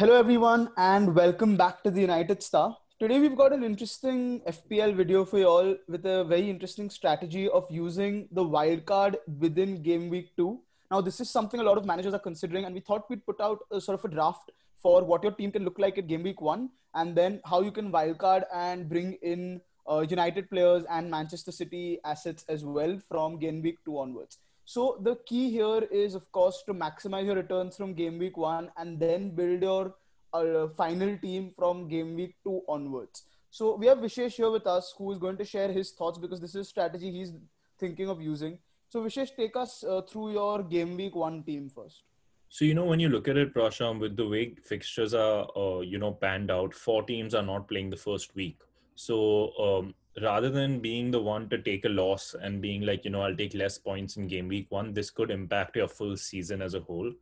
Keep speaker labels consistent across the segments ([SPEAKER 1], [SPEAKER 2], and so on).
[SPEAKER 1] Hello, everyone, and welcome back to the United Star. Today, we've got an interesting FPL video for you all with a very interesting strategy of using the wildcard within game week two. Now, this is something a lot of managers are considering, and we thought we'd put out a sort of a draft for what your team can look like at game week one, and then how you can wildcard and bring in uh, United players and Manchester City assets as well from game week two onwards. So the key here is, of course, to maximize your returns from game week one and then build your uh, final team from game week two onwards. So we have Vishesh here with us who is going to share his thoughts because this is strategy he's thinking of using. So Vishesh, take us uh, through your game week one team first.
[SPEAKER 2] So you know when you look at it, Prasham, with the way fixtures are, uh, you know, panned out, four teams are not playing the first week. So um, rather than being the one to take a loss and being like, you know, I'll take less points in game week one, this could impact your full season as a whole.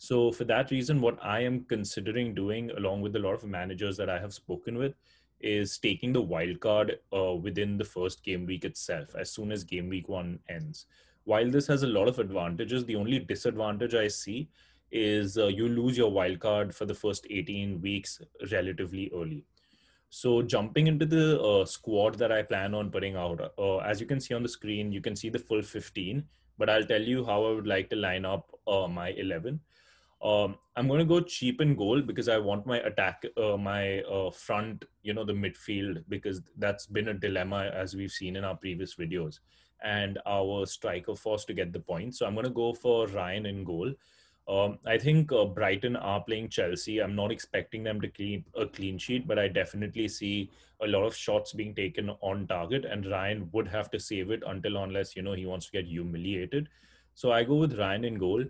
[SPEAKER 2] So, for that reason, what I am considering doing, along with a lot of managers that I have spoken with, is taking the wild card uh, within the first game week itself, as soon as game week one ends. While this has a lot of advantages, the only disadvantage I see is uh, you lose your wild card for the first 18 weeks relatively early. So jumping into the uh, squad that I plan on putting out, uh, as you can see on the screen, you can see the full 15, but I'll tell you how I would like to line up uh, my 11. Um, I'm going to go cheap in goal because I want my attack, uh, my uh, front, you know, the midfield, because that's been a dilemma as we've seen in our previous videos. And our striker force to get the point. So I'm going to go for Ryan in goal. Um, I think uh, Brighton are playing Chelsea. I'm not expecting them to keep a clean sheet, but I definitely see a lot of shots being taken on target, and Ryan would have to save it until unless you know he wants to get humiliated. So I go with Ryan in goal.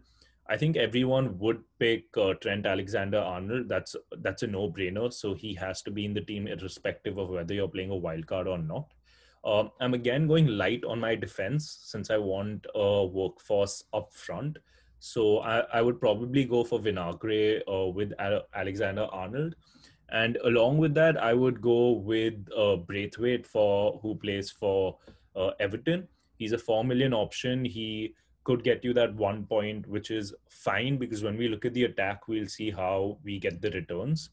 [SPEAKER 2] I think everyone would pick uh, Trent Alexander-Arnold. That's that's a no-brainer. So he has to be in the team, irrespective of whether you're playing a wild card or not. Um, I'm again going light on my defense since I want a uh, workforce up front. So I, I would probably go for Vinagre uh, with Alexander Arnold. And along with that, I would go with uh, Braithwaite for who plays for uh, Everton. He's a four million option. He could get you that one point, which is fine because when we look at the attack, we'll see how we get the returns.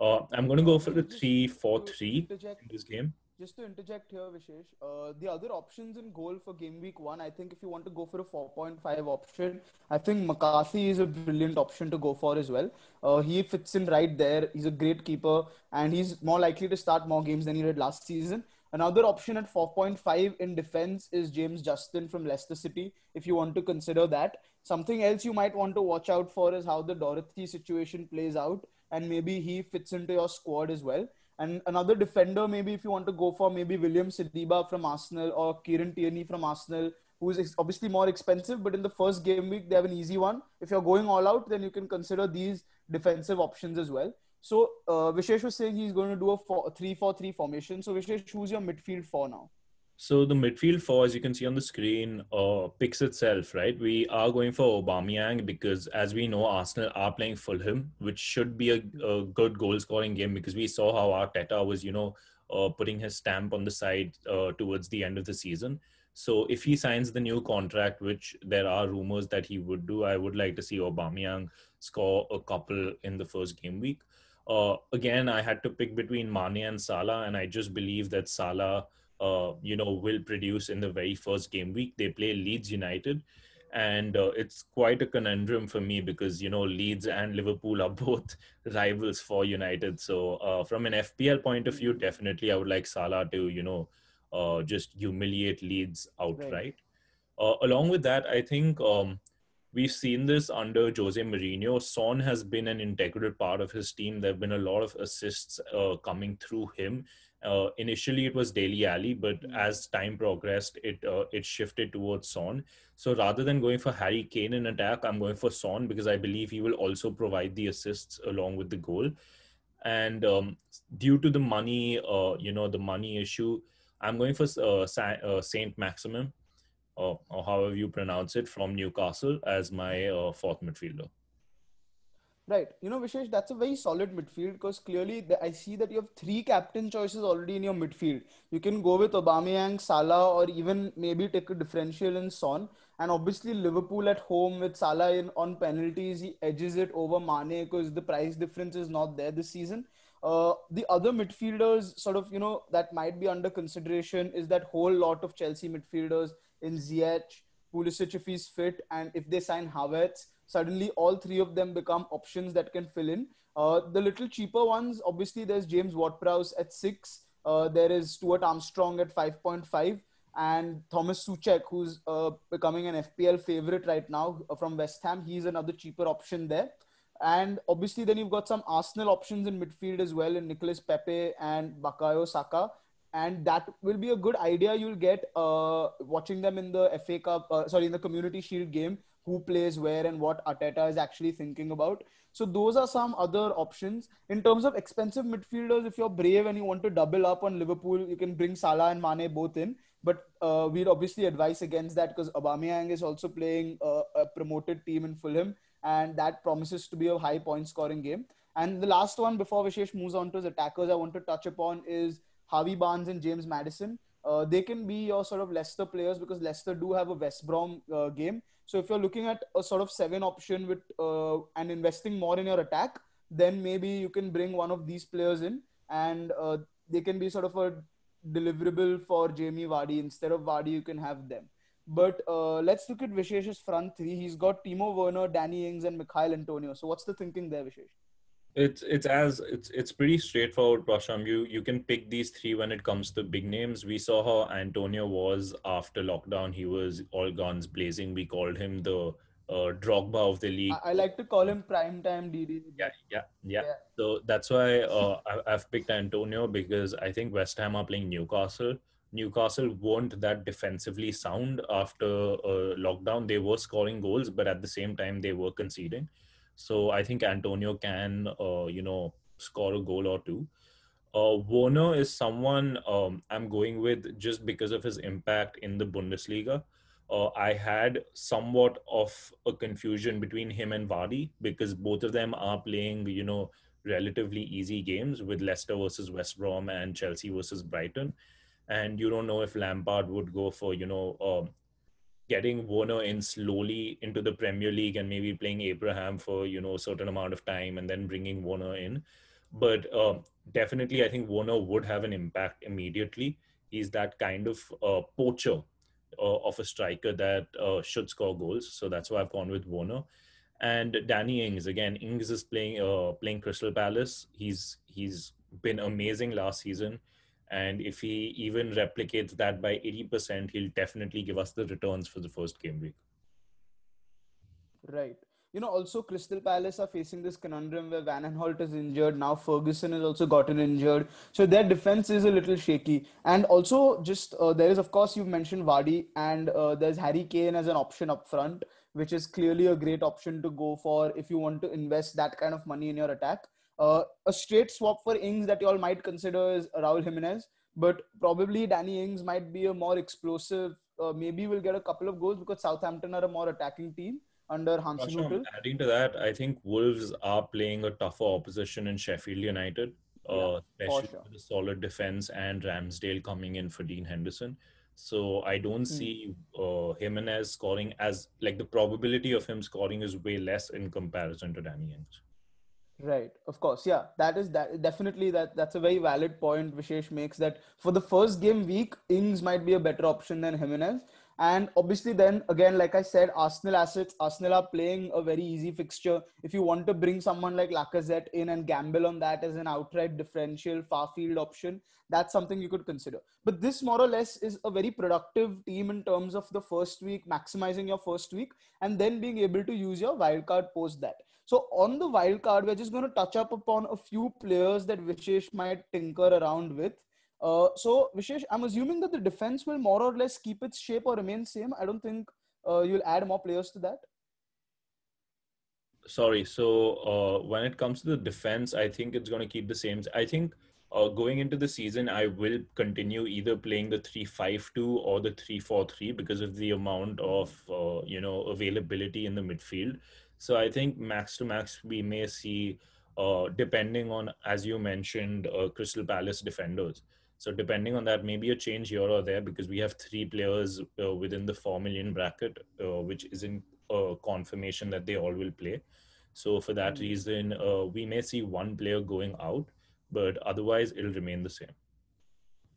[SPEAKER 2] Uh, I'm going to go for the three four three in this game
[SPEAKER 1] just to interject here, Vishesh, uh, the other options in goal for game week one, I think if you want to go for a 4.5 option, I think McCarthy is a brilliant option to go for as well. Uh, he fits in right there. He's a great keeper and he's more likely to start more games than he did last season. Another option at 4.5 in defense is James Justin from Leicester City, if you want to consider that. Something else you might want to watch out for is how the Dorothy situation plays out, and maybe he fits into your squad as well. And another defender, maybe if you want to go for maybe William Sidiba from Arsenal or Kieran Tierney from Arsenal, who is obviously more expensive, but in the first game week, they have an easy one. If you're going all out, then you can consider these defensive options as well. So uh, Vishesh was saying he's going to do a 3-4-3 formation. So Vishesh, choose your midfield for
[SPEAKER 2] now? So the midfield four, as you can see on the screen, uh, picks itself, right? We are going for Aubameyang because, as we know, Arsenal are playing Fulham, which should be a, a good goal-scoring game because we saw how Arteta was, you know, uh, putting his stamp on the side uh, towards the end of the season. So if he signs the new contract, which there are rumors that he would do, I would like to see Aubameyang score a couple in the first game week. Uh, again, I had to pick between Mane and Salah, and I just believe that Salah – uh, you know, will produce in the very first game week. They play Leeds United, and uh, it's quite a conundrum for me because you know Leeds and Liverpool are both rivals for United. So uh, from an FPL point of view, definitely I would like Salah to you know uh, just humiliate Leeds outright. Right. Uh, along with that, I think um, we've seen this under Jose Mourinho. Son has been an integral part of his team. There have been a lot of assists uh, coming through him, uh, initially, it was Daily Alley, but hmm. as time progressed, it uh, it shifted towards Son. So rather than going for Harry Kane in attack, I'm going for Son because I believe he will also provide the assists along with the goal. And um, due to the money, uh, you know, the money issue, I'm going for uh, uh, Saint Maximum, uh, or however you pronounce it, from Newcastle as my fourth midfielder.
[SPEAKER 1] Right. You know, Vishesh, that's a very solid midfield because clearly the, I see that you have three captain choices already in your midfield. You can go with Aubameyang, Salah, or even maybe take a differential in Son. And obviously, Liverpool at home with Salah in on penalties, he edges it over Mane because the price difference is not there this season. Uh, the other midfielders, sort of, you know, that might be under consideration is that whole lot of Chelsea midfielders in ZH, Pulisic if he's fit, and if they sign Havertz suddenly all three of them become options that can fill in. Uh, the little cheaper ones, obviously, there's James Watt Prowse at six, uh, there is Stuart Armstrong at 5.5, and Thomas Suchek, who's uh, becoming an FPL favorite right now uh, from West Ham. He's another cheaper option there. And obviously, then you've got some Arsenal options in midfield as well, in Nicolas Pepe and Bakayo Saka. And that will be a good idea you'll get uh, watching them in the FA Cup, uh, sorry, in the Community Shield game who plays where and what Ateta is actually thinking about. So those are some other options. In terms of expensive midfielders, if you're brave and you want to double up on Liverpool, you can bring Salah and Mane both in. But uh, we'd obviously advise against that because Aubameyang is also playing uh, a promoted team in Fulham, and that promises to be a high point scoring game. And the last one before Vishesh moves on to his attackers, I want to touch upon is Harvey Barnes and James Madison. Uh, they can be your sort of Leicester players because Leicester do have a West Brom uh, game so if you're looking at a sort of seven option with uh, and investing more in your attack, then maybe you can bring one of these players in and uh, they can be sort of a deliverable for Jamie Vardy. Instead of Vardy, you can have them. But uh, let's look at Vishesh's front three. He's got Timo Werner, Danny Ings, and Mikhail Antonio. So what's the thinking there, Vishesh?
[SPEAKER 2] It's it's as it's it's pretty straightforward, Prasham. You you can pick these three when it comes to big names. We saw how Antonio was after lockdown. He was all guns blazing. We called him the uh, Drogba of the league. I, I
[SPEAKER 1] like to call him prime time DD.
[SPEAKER 2] Yeah, yeah, yeah, yeah. So that's why uh, I, I've picked Antonio because I think West Ham are playing Newcastle. Newcastle weren't that defensively sound after uh, lockdown. They were scoring goals, but at the same time, they were conceding. So I think Antonio can, uh, you know, score a goal or two. Uh, Warner is someone um, I'm going with just because of his impact in the Bundesliga. Uh, I had somewhat of a confusion between him and Vardy because both of them are playing, you know, relatively easy games with Leicester versus West Brom and Chelsea versus Brighton. And you don't know if Lampard would go for, you know, um, getting Warner in slowly into the Premier League and maybe playing Abraham for you know a certain amount of time and then bringing Warner in. But uh, definitely, I think Warner would have an impact immediately. He's that kind of uh, poacher uh, of a striker that uh, should score goals. So that's why I've gone with Warner. And Danny Ings again. Ings is playing uh, playing Crystal Palace. He's he's been amazing last season. And if he even replicates that by 80%, he'll definitely give us the returns for the first game week.
[SPEAKER 1] Right. You know, also Crystal Palace are facing this conundrum where Van Aanholt is injured. Now Ferguson has also gotten injured. So their defense is a little shaky. And also, just uh, there is, of course, you mentioned Vardy, and uh, there's Harry Kane as an option up front, which is clearly a great option to go for if you want to invest that kind of money in your attack. Uh, a straight swap for Ings that you all might consider is Raul Jimenez, but probably Danny Ings might be a more explosive. Uh, maybe we'll get a couple of goals because Southampton are a more attacking team under Hansi
[SPEAKER 2] Adding to that, I think Wolves are playing a tougher opposition in Sheffield United, yeah, uh, especially sure. with a solid defense and Ramsdale coming in for Dean Henderson. So I don't hmm. see uh, Jimenez scoring as like the probability of him scoring is way less in comparison to Danny Ings.
[SPEAKER 1] Right. Of course. Yeah. That is that definitely that that's a very valid point Vishesh makes that for the first game week, Ings might be a better option than Jimenez. And obviously, then again, like I said, Arsenal assets, Arsenal are playing a very easy fixture. If you want to bring someone like Lacazette in and gamble on that as an outright differential far field option, that's something you could consider. But this more or less is a very productive team in terms of the first week, maximizing your first week, and then being able to use your wildcard post that. So on the wild card, we're just going to touch up upon a few players that Vishesh might tinker around with uh, so, Vishesh, I'm assuming that the defense will more or less keep its shape or remain same. I don't think uh, you'll add more players to that.
[SPEAKER 2] Sorry. So, uh, when it comes to the defense, I think it's going to keep the same. I think uh, going into the season, I will continue either playing the three-five-two or the three-four-three because of the amount of uh, you know availability in the midfield. So, I think max to max, we may see. depending on, as you mentioned, Crystal Palace defenders. So depending on that, maybe a change here or there because we have three players uh, within the four million bracket, uh, which isn't a confirmation that they all will play. So for that mm. reason, uh, we may see one player going out, but otherwise it'll remain the same.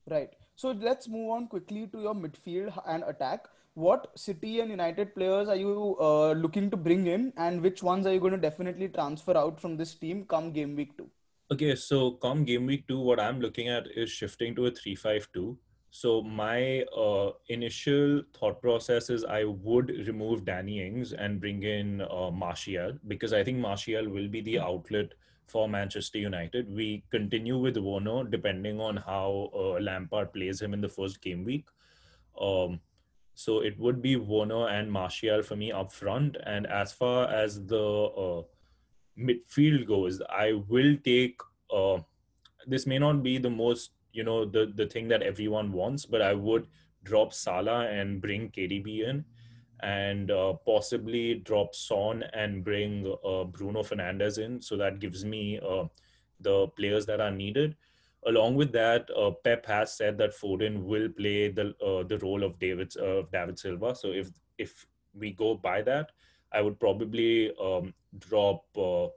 [SPEAKER 1] Right. So let's move on quickly to your midfield and attack. What City and United players are you uh, looking to bring in, and which ones are you going to definitely transfer out from this team come game week two?
[SPEAKER 2] Okay, so come game week two, what I'm looking at is shifting to a three-five-two. So my uh, initial thought process is I would remove Danny Ings and bring in uh, Martial because I think Martial will be the hmm. outlet for Manchester United. We continue with Wono depending on how uh, Lampard plays him in the first game week. Um, so it would be Wono and Martial for me up front. And as far as the uh, midfield goes, I will take. Uh, this may not be the most, you know, the the thing that everyone wants, but I would drop Salah and bring KDB in, and uh, possibly drop Son and bring uh, Bruno Fernandez in. So that gives me uh, the players that are needed. Along with that, uh, Pep has said that Foden will play the uh, the role of David of David Silva. So if if we go by that, I would probably um, drop uh,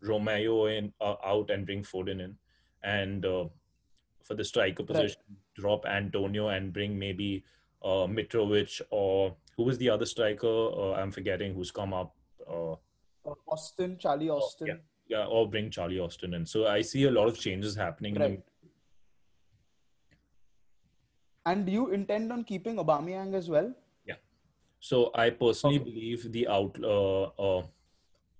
[SPEAKER 2] Romeo in uh, out and bring Foden in, and uh, for the striker position, right. drop Antonio and bring maybe uh, Mitrovic or who was the other striker? Uh, I'm forgetting who's come up. Austin, Charlie oh, Austin. Yeah, yeah, or bring Charlie Austin in. So I see a lot of changes happening right.
[SPEAKER 1] And do you intend on keeping Aubameyang as well?
[SPEAKER 2] So I personally okay. believe the out uh, uh,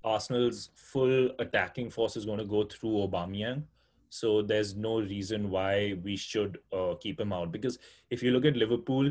[SPEAKER 2] Arsenal's full attacking force is going to go through Aubameyang. So there's no reason why we should uh, keep him out because if you look at Liverpool,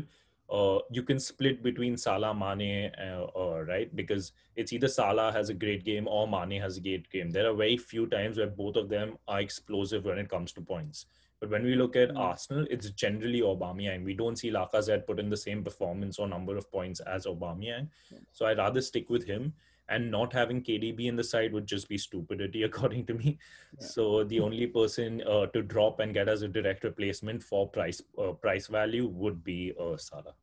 [SPEAKER 2] uh, you can split between Salah, Mane, uh, uh, right? Because it's either Salah has a great game or Mane has a great game. There are very few times where both of them are explosive when it comes to points. But when we look at mm Arsenal, it's generally Aubameyang. We don't see Lacazette put in the same performance or number of points as Aubameyang. Yeah. So I'd rather stick with him. And not having KDB in the side would just be stupidity, according to me. Yeah. So the only person uh, to drop and get as a direct replacement for price uh, price value would be uh, Salah.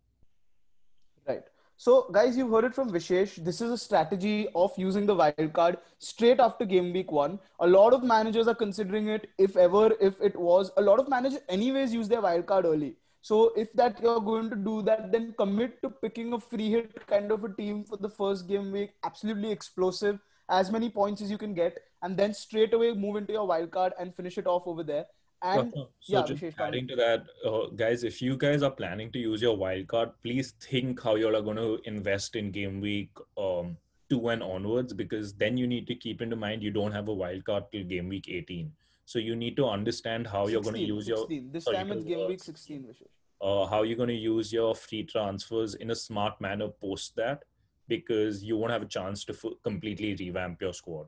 [SPEAKER 1] Right. So, guys, you've heard it from Vishesh. This is a strategy of using the wild card straight after game week one. A lot of managers are considering it, if ever, if it was. A lot of managers, anyways, use their wild card early. So, if that you're going to do that, then commit to picking a free hit kind of a team for the first game week. Absolutely explosive, as many points as you can get, and then straight away move into your wild card and finish it off over there. And so yeah, just adding
[SPEAKER 2] to that, uh, guys, if you guys are planning to use your wildcard, please think how you're going to invest in game week um, two and onwards, because then you need to keep into mind you don't have a wildcard till game week 18. So you need to understand how 16, you're going to use 16.
[SPEAKER 1] your. This time it's game week 16, Vishesh.
[SPEAKER 2] Uh, how you're going to use your free transfers in a smart manner post that, because you won't have a chance to f- completely revamp your squad.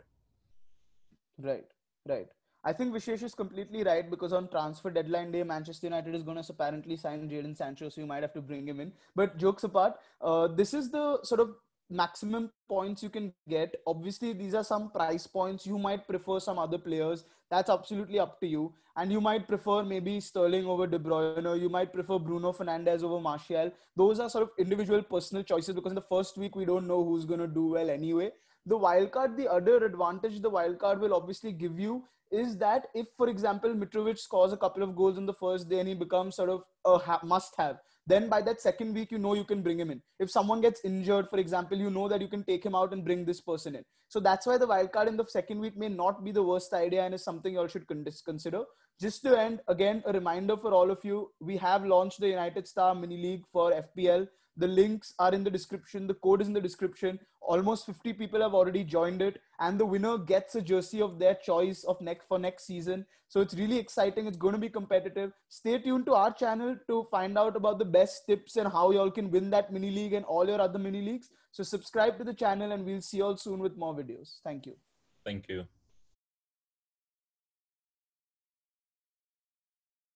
[SPEAKER 1] Right, right I think Vishesh is completely right because on transfer deadline day, Manchester United is going to apparently sign Jadon Sancho, so you might have to bring him in. But jokes apart, uh, this is the sort of maximum points you can get. Obviously, these are some price points. You might prefer some other players. That's absolutely up to you. And you might prefer maybe Sterling over De Bruyne, or you might prefer Bruno Fernandez over Martial. Those are sort of individual personal choices because in the first week, we don't know who's going to do well anyway. The wild card, the other advantage the wild card will obviously give you is that if, for example, Mitrovic scores a couple of goals in the first day and he becomes sort of a ha- must-have, then by that second week, you know you can bring him in. If someone gets injured, for example, you know that you can take him out and bring this person in. So that's why the wild card in the second week may not be the worst idea and is something you all should con- consider just to end again a reminder for all of you we have launched the united star mini league for fpl the links are in the description the code is in the description almost 50 people have already joined it and the winner gets a jersey of their choice of next for next season so it's really exciting it's going to be competitive stay tuned to our channel to find out about the best tips and how y'all can win that mini league and all your other mini leagues so subscribe to the channel and we'll see y'all soon with more videos thank you
[SPEAKER 2] thank you